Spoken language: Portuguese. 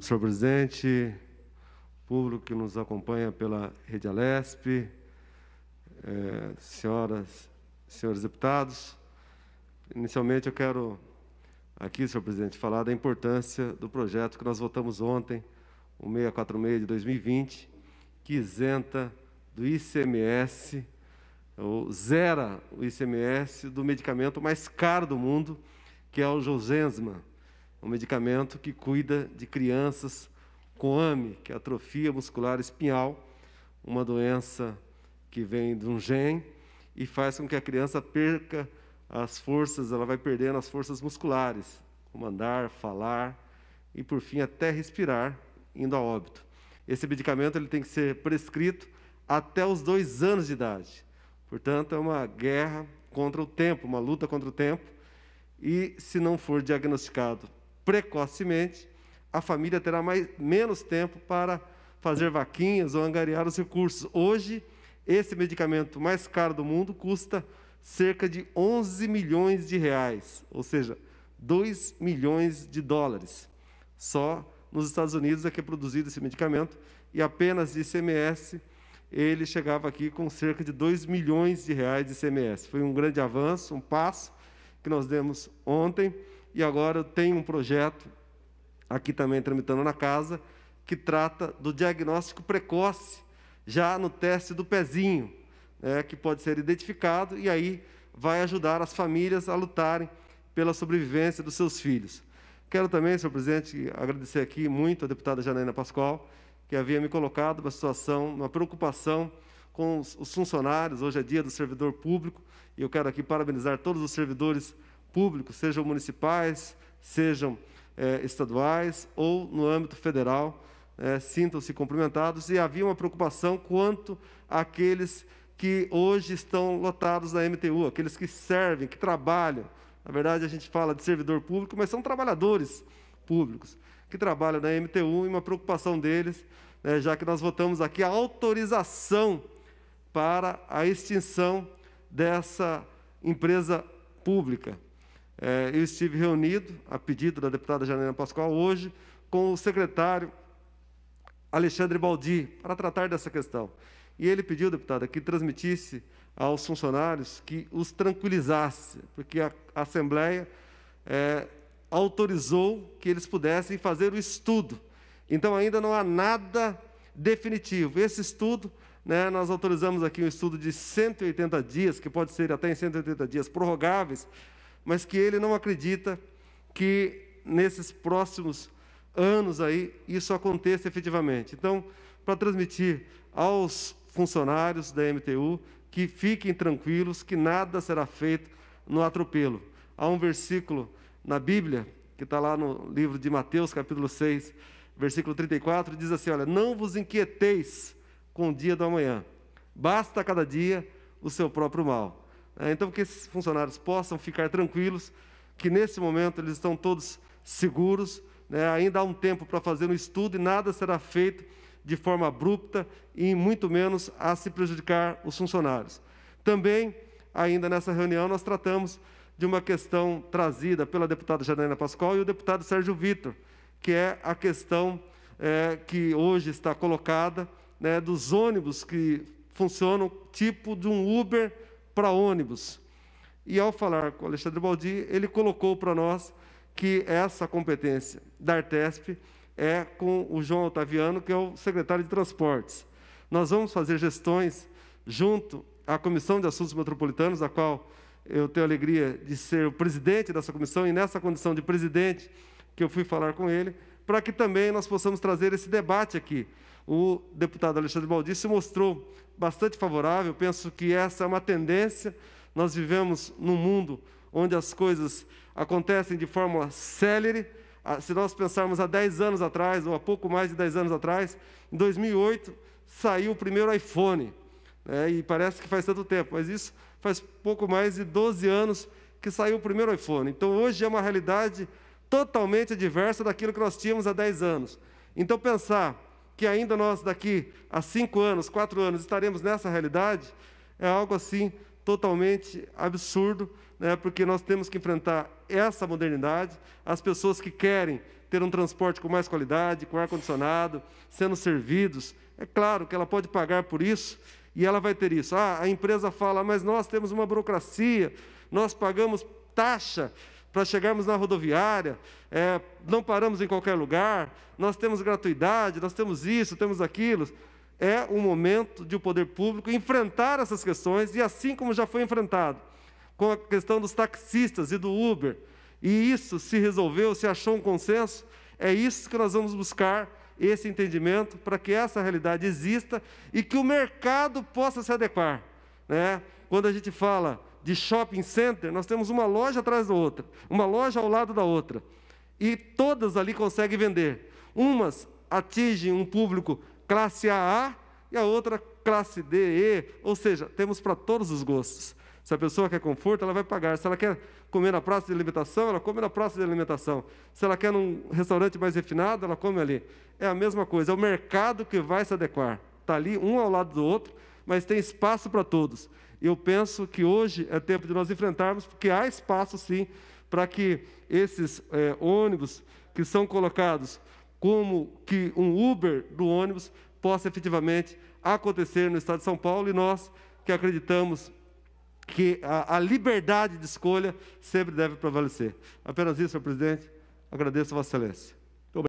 senhor presidente, público que nos acompanha pela Rede Alesp, eh, senhoras, senhores deputados. Inicialmente, eu quero aqui, senhor presidente, falar da importância do projeto que nós votamos ontem, o 646 de 2020, que isenta do ICMS, ou zera o ICMS do medicamento mais caro do mundo, que é o Josensma um medicamento que cuida de crianças com AME, que é atrofia muscular espinhal, uma doença que vem de um gene e faz com que a criança perca as forças, ela vai perdendo as forças musculares, como andar, falar e por fim até respirar, indo a óbito. Esse medicamento ele tem que ser prescrito até os dois anos de idade. Portanto, é uma guerra contra o tempo, uma luta contra o tempo. E se não for diagnosticado precocemente, a família terá mais, menos tempo para fazer vaquinhas ou angariar os recursos. Hoje, esse medicamento mais caro do mundo custa cerca de 11 milhões de reais, ou seja, 2 milhões de dólares. Só nos Estados Unidos é que é produzido esse medicamento e apenas de ICMS ele chegava aqui com cerca de 2 milhões de reais de ICMS. Foi um grande avanço, um passo que nós demos ontem e agora eu tenho um projeto, aqui também tramitando na casa, que trata do diagnóstico precoce, já no teste do pezinho, né, que pode ser identificado e aí vai ajudar as famílias a lutarem pela sobrevivência dos seus filhos. Quero também, senhor presidente, agradecer aqui muito a deputada Janaina Pascoal, que havia me colocado uma situação, uma preocupação com os funcionários. Hoje é dia do servidor público e eu quero aqui parabenizar todos os servidores públicos públicos, sejam municipais, sejam é, estaduais ou no âmbito federal, é, sintam-se cumprimentados. E havia uma preocupação quanto àqueles que hoje estão lotados na MTU, aqueles que servem, que trabalham. Na verdade, a gente fala de servidor público, mas são trabalhadores públicos que trabalham na MTU e uma preocupação deles, né, já que nós votamos aqui a autorização para a extinção dessa empresa pública. É, eu estive reunido, a pedido da deputada Janina Pascoal, hoje, com o secretário Alexandre Baldi, para tratar dessa questão. E ele pediu, deputada, que transmitisse aos funcionários que os tranquilizasse, porque a Assembleia é, autorizou que eles pudessem fazer o estudo. Então, ainda não há nada definitivo. Esse estudo, né, nós autorizamos aqui um estudo de 180 dias, que pode ser até em 180 dias prorrogáveis, mas que ele não acredita que nesses próximos anos aí isso aconteça efetivamente. Então, para transmitir aos funcionários da MTU que fiquem tranquilos, que nada será feito no atropelo. Há um versículo na Bíblia, que está lá no livro de Mateus, capítulo 6, versículo 34, diz assim: Olha, não vos inquieteis com o dia do amanhã, basta a cada dia o seu próprio mal. É, então, que esses funcionários possam ficar tranquilos, que nesse momento eles estão todos seguros, né? ainda há um tempo para fazer um estudo e nada será feito de forma abrupta e muito menos a se prejudicar os funcionários. Também, ainda nessa reunião, nós tratamos de uma questão trazida pela deputada Janaína Pascoal e o deputado Sérgio Vitor, que é a questão é, que hoje está colocada né, dos ônibus que funcionam tipo de um Uber para ônibus. E ao falar com o Alexandre Baldi, ele colocou para nós que essa competência da Artesp é com o João Otaviano, que é o secretário de Transportes. Nós vamos fazer gestões junto à Comissão de Assuntos Metropolitanos, da qual eu tenho a alegria de ser o presidente dessa comissão, e nessa condição de presidente que eu fui falar com ele, para que também nós possamos trazer esse debate aqui. O deputado Alexandre Baldi se mostrou bastante favorável, penso que essa é uma tendência. Nós vivemos num mundo onde as coisas acontecem de forma célere. Ah, se nós pensarmos há 10 anos atrás, ou há pouco mais de 10 anos atrás, em 2008 saiu o primeiro iPhone. Né? E parece que faz tanto tempo, mas isso faz pouco mais de 12 anos que saiu o primeiro iPhone. Então, hoje é uma realidade totalmente diversa daquilo que nós tínhamos há 10 anos. Então, pensar que ainda nós, daqui a 5 anos, 4 anos, estaremos nessa realidade é algo assim totalmente absurdo, né? porque nós temos que enfrentar essa modernidade, as pessoas que querem ter um transporte com mais qualidade, com ar-condicionado, sendo servidos. É claro que ela pode pagar por isso e ela vai ter isso. Ah, a empresa fala, mas nós temos uma burocracia, nós pagamos taxa para chegarmos na rodoviária, é, não paramos em qualquer lugar, nós temos gratuidade, nós temos isso, temos aquilo. É um momento de o poder público enfrentar essas questões, e assim como já foi enfrentado com a questão dos taxistas e do Uber, e isso se resolveu, se achou um consenso, é isso que nós vamos buscar esse entendimento para que essa realidade exista e que o mercado possa se adequar. Né? Quando a gente fala de shopping center, nós temos uma loja atrás da outra, uma loja ao lado da outra. E todas ali conseguem vender. Umas atingem um público classe AA e a outra classe D, E, ou seja, temos para todos os gostos. Se a pessoa quer conforto, ela vai pagar. Se ela quer comer na praça de alimentação, ela come na praça de alimentação. Se ela quer num restaurante mais refinado, ela come ali. É a mesma coisa, é o mercado que vai se adequar. Está ali um ao lado do outro, mas tem espaço para todos. Eu penso que hoje é tempo de nós enfrentarmos, porque há espaço sim para que esses é, ônibus que são colocados como que um Uber do ônibus possa efetivamente acontecer no Estado de São Paulo e nós que acreditamos que a, a liberdade de escolha sempre deve prevalecer. Apenas isso, senhor presidente. Agradeço a Vossa Excelência.